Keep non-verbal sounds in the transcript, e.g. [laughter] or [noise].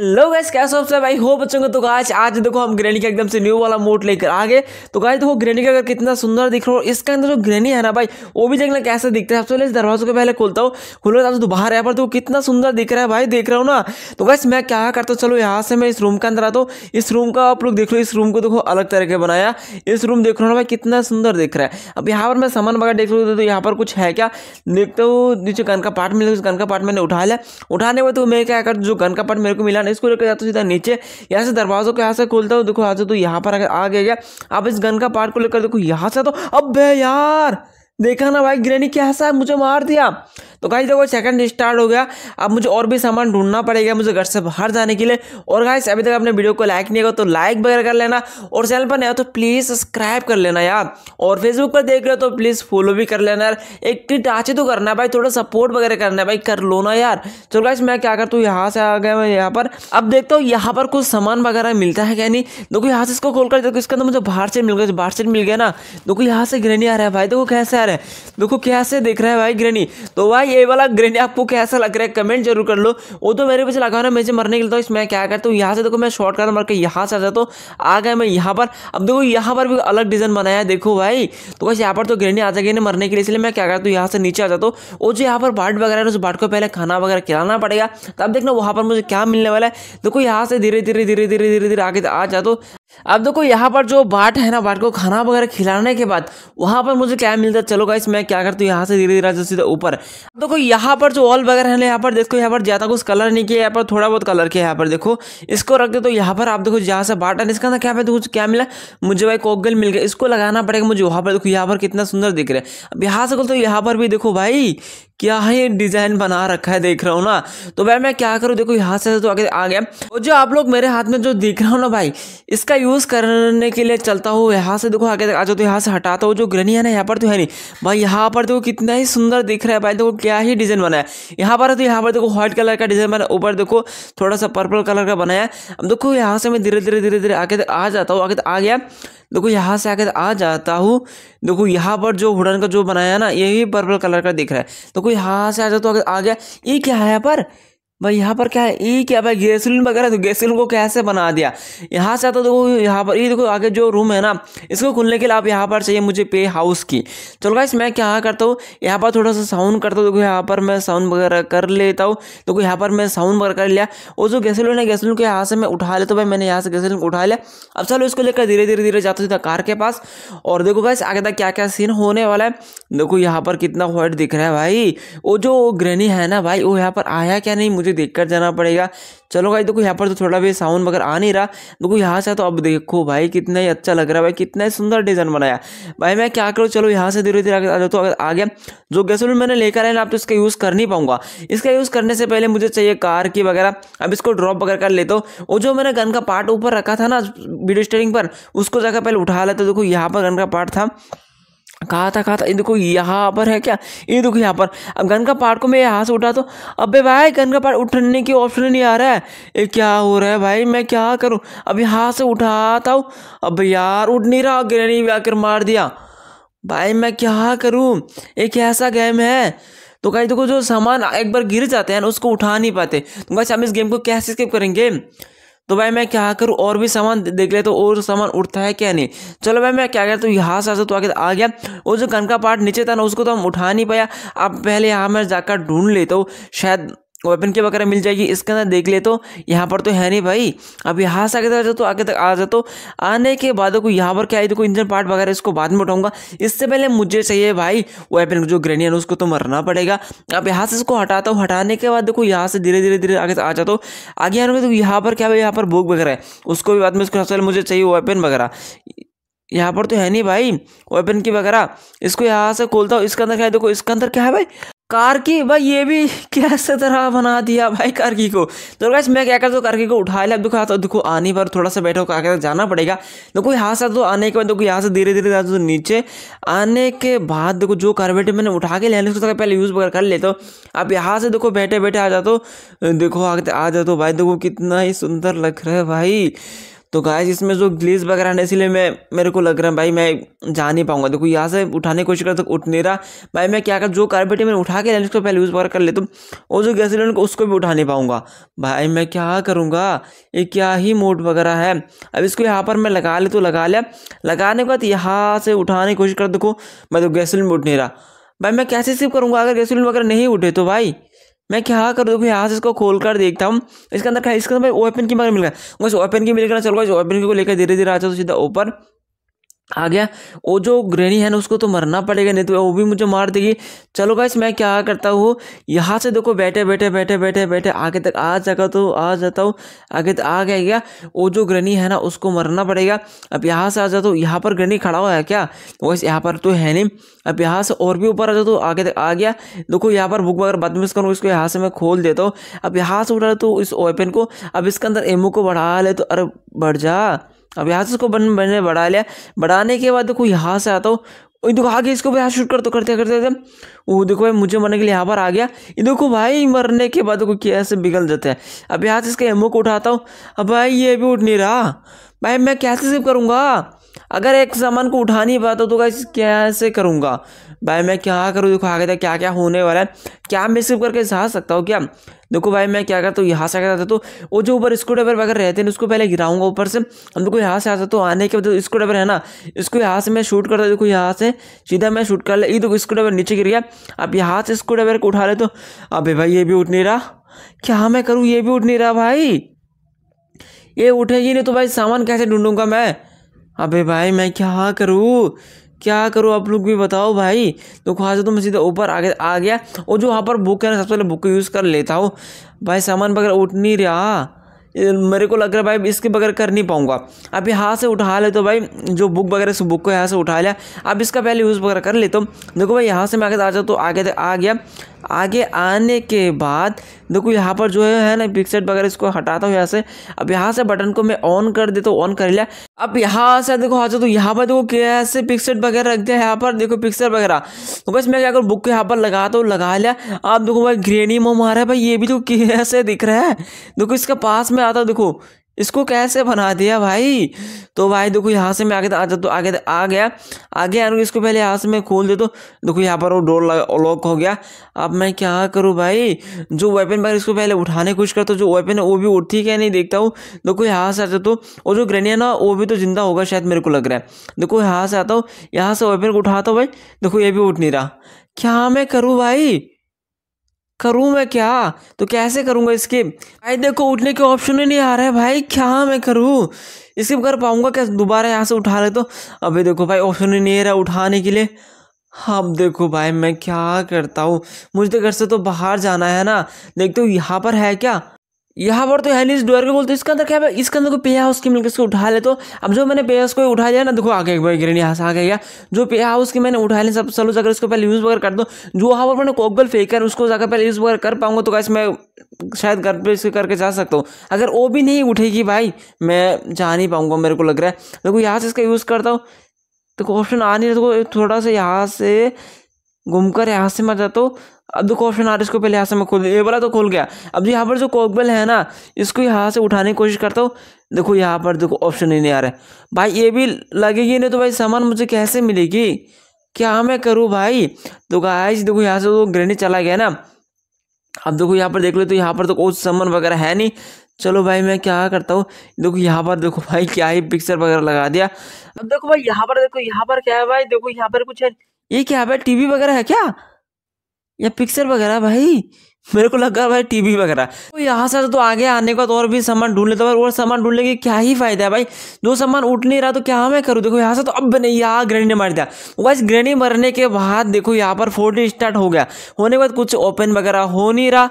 hello guys कैसे हो सब भाई हो बच्चों को तो गाइस आज देखो हम ग्रेनी का एकदम से न्यू वाला मोड लेकर आ गए तो गाइस देखो ग्रेनी का अगर कितना सुंदर दिख रहा हो इसके अंदर जो ग्रेनी है ना भाई वो भी देखना कैसे दिखते है सबसे पहले दरवाजे को पहले खोलता हूँ खुलो रहा तो बाहर है पर तो कितना सुंदर दिख रहा है भाई देख रहा हूँ ना तो गैस मैं क्या करता हूँ चलो यहाँ से मैं इस रूम के अंदर आता हूँ इस रूम का आप लोग देख लो इस रूम को देखो अलग तरह के बनाया इस रूम देख रहा हूँ भाई कितना सुंदर दिख रहा है अब यहाँ पर मैं सामान वगैरह देख लो तो यहाँ पर कुछ है क्या देखता हूँ नीचे गन का पार्ट मिले उस गन का पार्ट मैंने उठा लिया उठाने में तो मैं क्या कर जो गन का पार्ट मेरे को मिला है इसको लेकर जाता हूँ सीधा नीचे यहाँ से दरवाजों को यहाँ से खोलता हूँ देखो यहाँ से तो यहाँ पर आ गया अब इस गन का पार्ट को लेकर देखो यहाँ से तो अब यार देखा ना भाई ग्रेनी कैसा है मुझे मार दिया तो गाइस देखो सेकंड स्टार्ट हो गया अब मुझे और भी सामान ढूंढना पड़ेगा मुझे घर से बाहर जाने के लिए और गाइस अभी तक आपने वीडियो को लाइक नहीं किया तो लाइक वगैरह कर लेना और चैनल पर नया तो प्लीज़ सब्सक्राइब कर लेना यार और फेसबुक पर देख रहे हो तो प्लीज़ फॉलो भी कर लेना यार एक ट्रीट आचे तो करना भाई थोड़ा सपोर्ट वगैरह करना भाई कर लो ना यार चलो गाइस मैं क्या करता हूँ यहाँ से आ गया मैं यहाँ पर अब देखता हूँ यहाँ पर कुछ सामान वगैरह मिलता है क्या नहीं देखो यहाँ से इसको खोल कर देखो इसका अंदर मुझे बाहर से मिल गया बाहर से मिल गया ना देखो यहाँ से ग्रेनी आ रहा है भाई देखो कैसे आ रहा है देखो कैसे देख रहा है भाई ग्रेनी तो भाई भाई ये वाला ग्रेनेड आपको कैसा लग रहा है कमेंट जरूर कर लो वो तो मेरे पीछे लगा रहा है मैं मरने के लिए तो इसमें क्या करता हूँ यहाँ से देखो मैं शॉर्ट कर मर के यहाँ से आ जाता हूँ आ गया मैं यहाँ पर अब देखो यहाँ पर भी अलग डिज़ाइन बनाया है देखो भाई तो बस यहाँ पर तो ग्रेनी आ जाएगी ना मरने के लिए इसलिए मैं क्या करता हूँ यहाँ से नीचे आ जाता हूँ और जो यहाँ पर बाट वगैरह है उस बाट को पहले खाना वगैरह खिलाना पड़ेगा तब देखना वहाँ पर मुझे क्या मिलने वाला है देखो यहाँ से धीरे धीरे धीरे धीरे धीरे धीरे आगे आ जाता हूँ अब देखो यहाँ पर जो बाट है ना बाट को खाना वगैरह खिलाने के बाद वहाँ पर मुझे क्या मिलता है चलो गाइस मैं क्या करता हूँ यहाँ से धीरे धीरे सीधा ऊपर देखो यहाँ पर जो ऑल वगैरह है यहाँ पर देखो यहाँ पर ज़्यादा कुछ कलर नहीं किया यहाँ पर थोड़ा बहुत कलर किया यहाँ पर देखो इसको रख दे तो यहाँ पर आप देखो जहाँ से बाटन इसका ना क्या पे देखो क्या मिला मुझे भाई कोकगल मिल गया इसको लगाना पड़ेगा मुझे वहाँ पर देखो यहाँ पर कितना सुंदर दिख रहा है अब यहाँ से तो यहाँ पर भी देखो भाई क्या ये डिज़ाइन बना रखा है देख रहा हूँ ना तो भाई मैं क्या करूँ देखो यहाँ से तो आगे आ गया और जो आप लोग मेरे हाथ में जो दिख रहा हो ना भाई इसका यूज़ करने के लिए चलता हूँ यहाँ से देखो आगे आ जाओ तो यहाँ से हटाता हूँ जो ग्रनी है ना यहाँ पर तो है नहीं भाई यहाँ पर देखो कितना ही सुंदर दिख रहा है भाई देखो क्या ही डिज़ाइन बनाया यहाँ पर तो यहाँ पर देखो व्हाइट कलर का डिज़ाइन बनाया ऊपर देखो थोड़ा सा पर्पल कलर का बनाया अब देखो यहाँ से मैं धीरे धीरे धीरे धीरे आगे आ जाता हूँ आगे आ गया देखो यहाँ से आगे आ जाता हूँ देखो यहाँ पर जो हुडन का जो बनाया ना यही पर्पल कलर का दिख रहा है देखो कोई हाथ से आ जाए तो आ गया ये क्या है यहाँ पर भाई यहाँ पर क्या है ये क्या भाई गैसोलीन वगैरह तो गैसोलीन को कैसे बना दिया यहाँ से आता देखो यहाँ पर ये देखो आगे जो रूम है ना इसको खुलने के लिए आप यहाँ पर चाहिए मुझे पे हाउस की चलो गाइस मैं क्या करता हूँ यहाँ पर थोड़ा सा साउंड करता हूँ देखो यहाँ पर मैं साउंड वगैरह कर लेता हूँ देखो यहाँ पर मैं साउंड वगैरह कर लिया और जो गैसोलीन है गैसोलीन को यहाँ से मैं उठा लेता हूँ भाई मैंने यहाँ से गैसोलीन उठा लिया अब चलो इसको लेकर धीरे धीरे धीरे जाता सीधा कार के पास और देखो गाइस आगे तक क्या क्या सीन होने वाला है देखो यहाँ पर कितना व्हाइट दिख रहा है भाई वो जो ग्रेनी है ना भाई वो यहाँ पर आया क्या नहीं मुझे तो देख कर जाना पड़ेगा चलो भाई देखो यहाँ पर तो थोड़ा भी साउंड वगैरह आ नहीं रहा देखो यहाँ से तो अब देखो भाई कितना ही अच्छा लग रहा है भाई कितना ही सुंदर डिज़ाइन बनाया भाई मैं क्या करूँ चलो यहाँ से धीरे धीरे आ जाता अगर आ तो गया जो गैस मैंने लेकर आया ना आप तो इसका यूज़ कर नहीं पाऊंगा इसका यूज़ करने से पहले मुझे चाहिए कार की वगैरह अब इसको ड्रॉप वगैरह कर लेते हो और जो मैंने गन का पार्ट ऊपर रखा था ना वीडियो स्टेरिंग पर उसको जगह पहले उठा लेते देखो यहाँ पर गन का पार्ट था कहा था कहा था देखो यहाँ पर है क्या ये देखो यहाँ पर अब गन का पार्ट को मैं यहाँ से उठा तो अबे भाई गन का पार्ट उठने की ऑप्शन नहीं आ रहा है ये क्या हो रहा है भाई मैं क्या करूँ अब यहाँ से उठाता हूँ अब यार उठ नहीं रहा गिर नहीं आकर मार दिया भाई मैं क्या करूँ एक ऐसा गेम है तो कहीं देखो जो सामान एक बार गिर जाते हैं उसको उठा नहीं पाते तो गाइस हम इस गेम को कैसे स्किप करेंगे तो भाई मैं क्या करूँ और भी सामान देख ले तो और सामान उठता है क्या नहीं चलो भाई मैं क्या गया तो यहाँ से तो आगे आ गया और जो गन का पार्ट नीचे था ना उसको तो हम उठा नहीं पाया अब पहले यहाँ मैं जाकर ढूंढ लेता हूँ शायद वेपन की वगैरह मिल जाएगी इसके अंदर देख ले तो यहाँ पर तो है नहीं भाई अब यहाँ से आगे तक जाओ तो आगे तक आ जाओ तो आने के बाद तो को यहाँ पर क्या है देखो तो इंजन पार्ट वगैरह इसको बाद में उठाऊंगा इससे पहले मुझे चाहिए भाई वेपन जो ग्रेनियन उसको तो मरना पड़ेगा अब यहाँ से इसको हटाता हूँ हटाने के बाद देखो तो यहाँ से धीरे धीरे धीरे आगे आ जाओ आगे आने तो यहाँ पर क्या है यहाँ पर बुक वगैरह है उसको भी बाद में उसको मुझे चाहिए वेपन वगैरह यहाँ पर तो है नहीं भाई वेपन की वगैरह इसको यहाँ से खोलता हूँ इसके अंदर क्या है देखो इसके अंदर क्या है भाई कारकी भाई ये भी [laughs] कैसे तरह बना दिया भाई कारकी को तो गैस मैं क्या करता हूँ कारकी को उठा लिया देखो हाथ देखो आने पर थोड़ा सा बैठो कार जाना पड़ेगा देखो तो यहाँ से तो आने के बाद देखो यहाँ से धीरे धीरे जाते तो नीचे आने के बाद देखो जो कार बैठे मैंने उठा के लिया उसको तो पहले यूज़ वगैरह कर लेता हूँ आप यहाँ से देखो बैठे बैठे आ जाते देखो आगे आ जाते भाई देखो कितना ही सुंदर लग रहा है भाई तो गाइस इसमें जो ग्लीस वगैरह है इसलिए मैं मेरे को लग रहा है भाई मैं जा नहीं पाऊंगा देखो यहाँ से उठाने की कोशिश करता तो उठ नहीं रहा भाई मैं क्या कर जो कारपेट मैंने उठा के लेने उसको पहले यूज़ वगैरह कर लेता तो हूँ और जो गैस सिलेंडर को उसको भी उठा नहीं पाऊँगा भाई मैं क्या करूँगा ये क्या ही मोड वगैरह है अब इसको यहाँ पर मैं लगा ले तो लगा लिया लगाने के बाद यहाँ से उठाने की कोशिश कर देखो मैं तो गैस सिलेंडर उठ नहीं रहा भाई मैं कैसे रिसीव करूँगा अगर गैस सिलेंडर वगैरह नहीं उठे तो भाई मैं क्या कर दूँ यहाँ से इसको खोल कर देखता हूँ इसके अंदर इसके अंदर ओपन की मगर मिल गया बस की मिल गया चलो इस की को लेकर धीरे धीरे आ जाओ सीधा ऊपर आ गया वो जो ग्रेणी है ना उसको तो मरना पड़ेगा नहीं तो वो भी मुझे मार देगी चलो गाइस मैं क्या करता हूँ यहाँ से देखो बैठे बैठे बैठे बैठे बैठे आगे तक आ जाता तो आ जाता हूँ आगे तक तो आ गया क्या वो जो ग्रेणी है ना उसको मरना पड़ेगा अब यहाँ से आ जाता हूँ यहाँ पर ग्रेणी खड़ा हुआ है क्या वैसे यहाँ पर तो है नहीं अब यहाँ से और भी ऊपर आ जाता हूँ आगे तक आ गया देखो यहाँ पर बुक अगर बदमिश करूँ इसको यहाँ से मैं खोल देता हूँ अब यहाँ से उठा तो इस ओपन को अब इसके अंदर एमओ को बढ़ा ले तो अरे बढ़ जा अब यहाँ से इसको बन बने बढ़ा लिया बढ़ाने के बाद देखो यहाँ से आता हूँ देखो आगे इसको भाई यहाँ शूट कर तो करते करते थे वो देखो भाई मुझे मरने के लिए यहाँ पर आ गया ये देखो भाई मरने के बाद देखो कैसे बिगल जाते हैं अब यहाँ से इसके एमओ को उठाता हूँ अब भाई ये भी उठ नहीं रहा भाई मैं कैसे सेव करूँगा अगर एक सामान को उठा नहीं पाता तो गाइस कैसे करूँगा भाई मैं क्या करूँ देखो आगे तक क्या क्या होने वाला है क्या मैं स्किप करके जा सकता हूँ क्या देखो भाई मैं क्या करता हूँ यहाँ से आता तो वो जो ऊपर स्क्रू ड्राइवर वगैरह रहते हैं उसको पहले गिराऊंगा ऊपर से हम देखो यहाँ से आता तो आने के बाद स्क्रू ड्राइवर है ना इसको यहाँ से मैं शूट करता हूँ देखो यहाँ से सीधा मैं शूट कर ले ये देखो स्क्रू ड्राइवर नीचे गिर गया अब यहाँ से स्क्रू ड्राइवर को उठा ले तो अभी भाई ये भी उठ नहीं रहा क्या मैं करूँ ये भी उठ नहीं रहा भाई ये उठेगी नहीं तो भाई सामान कैसे ढूंढूंगा मैं अबे भाई मैं क्या करूँ क्या करूँ आप लोग भी बताओ भाई तो वहाँ से तो मैं सीधे ऊपर आगे आ गया और जो वहाँ पर बुक है ना सबसे पहले बुक यूज़ कर लेता हूँ भाई सामान वगैरह उठ नहीं रहा मेरे को लग रहा है भाई इसके बगैर कर नहीं पाऊंगा अब यहाँ से उठा ले तो भाई जो बुक वगैरह से बुक को यहाँ से उठा लिया अब इसका पहले यूज़ वगैरह कर लेता हूँ देखो भाई यहाँ से मैं आगे आ जाऊँ तो आगे तक आ गया आगे आने के बाद देखो यहाँ पर जो है ना पिक्सेट वगैरह इसको हटाता हूँ यहाँ से अब यहाँ से बटन को मैं ऑन कर देता हूँ ऑन कर लिया अब यहाँ से देखो हाँ तो यहाँ पर देखो कैसे पिक्सेट वगैरह रख दिया यहाँ पर देखो पिक्सेट वगैरह तो बस मैं क्या करूँ बुक को यहाँ पर लगाता तो हूँ लगा लिया आप देखो भाई ग्रेनी मोम आ रहा है भाई ये भी तो कैसे दिख रहा है देखो इसके पास में आता देखो इसको कैसे बना दिया भाई तो भाई देखो यहाँ से मैं आगे आ तो आगे आ गया आगे आने इसको पहले यहाँ से मैं खोल दे तो देखो यहाँ पर वो डोर लॉक हो गया अब मैं क्या करूँ भाई जो वेपन पर इसको पहले उठाने की कोशिश करता हूँ जो वेपन है वो भी उठती क्या नहीं देखता हूँ देखो यहाँ से आता तो और जो ग्रेनियन ना वो भी तो जिंदा होगा शायद मेरे को लग रहा है देखो यहाँ से आता हूँ यहाँ से वेपन को उठाता हूँ भाई देखो ये भी उठ नहीं रहा क्या मैं करूँ भाई करूँ मैं क्या तो कैसे करूँगा इसके भाई देखो उठने के ऑप्शन ही नहीं आ रहा है भाई क्या मैं करूँ इसके कर पाऊँगा क्या दोबारा यहाँ से उठा ले तो अबे देखो भाई ऑप्शन ही नहीं रहा उठाने के लिए अब देखो भाई मैं क्या करता हूँ मुझे तो घर से तो बाहर जाना है ना देखते हो यहाँ पर है क्या यहाँ पर तो नहीं डोर के बोलते इसके अंदर क्या है इसके अंदर कोई पे हाउस की मिलकर इसको उठा ले तो अब जो मैंने पे हाउस को उठा लिया ना देखो आगे एक बार ग्रेन यहाँ से आ गया जो पे हाउस की मैंने उठा ली सब चलो जाकर उसको पहले यूज़ वगैरह कर दो जो यहाँ पर मैंने फेंक फेंकर उसको जाकर पहले यूज़ वगैरह कर पाऊंगा तो कैसे मैं शायद घर पर इसको करके जा सकता हूँ अगर वो भी नहीं उठेगी भाई मैं जा नहीं पाऊंगा मेरे को लग रहा है देखो यहाँ से इसका यूज़ करता हूँ तो क्वेश्चन आ नहीं रहा थोड़ा सा यहाँ से घूमकर यहाँ से मर जाता हूँ अब देखो ऑप्शन आ रहा है इसको पहले यहाँ से मैं खोल ये वाला तो खोल गया अब यहाँ पर जो कोकबेल है ना इसको यहाँ से उठाने की कोशिश करता हूँ देखो यहाँ पर देखो ऑप्शन ही नहीं आ रहा है भाई ये भी लगेगी नहीं तो भाई सामान मुझे कैसे मिलेगी क्या मैं करूँ भाई तो गाइस देखो यहाँ से तो ग्रेनेड चला गया ना अब देखो यहाँ पर देख लो तो यहाँ पर तो कोई सामान वगैरह है नहीं चलो भाई मैं क्या करता हूँ देखो यहाँ पर देखो भाई क्या ही पिक्चर वगैरह लगा दिया अब देखो भाई यहाँ पर देखो यहाँ पर क्या है भाई देखो यहाँ पर कुछ है ये क्या भाई टीवी वगैरह है क्या या पिक्चर वगैरह भाई मेरे को लग रहा भाई टीवी वगैरह तो यहाँ से तो आगे आने का तो और भी सामान ढूंढ लेता और सामान ढूंढ लेंगे क्या ही फायदा है भाई जो सामान उठ नहीं रहा तो क्या मैं करूँ देखो यहाँ से तो अब नहीं यहाँ ग्रेनी ने मार दिया वैसे तो ग्रेनी मरने के बाद देखो यहाँ पर फोटो स्टार्ट हो गया होने के बाद कुछ ओपन वगैरह हो नहीं रहा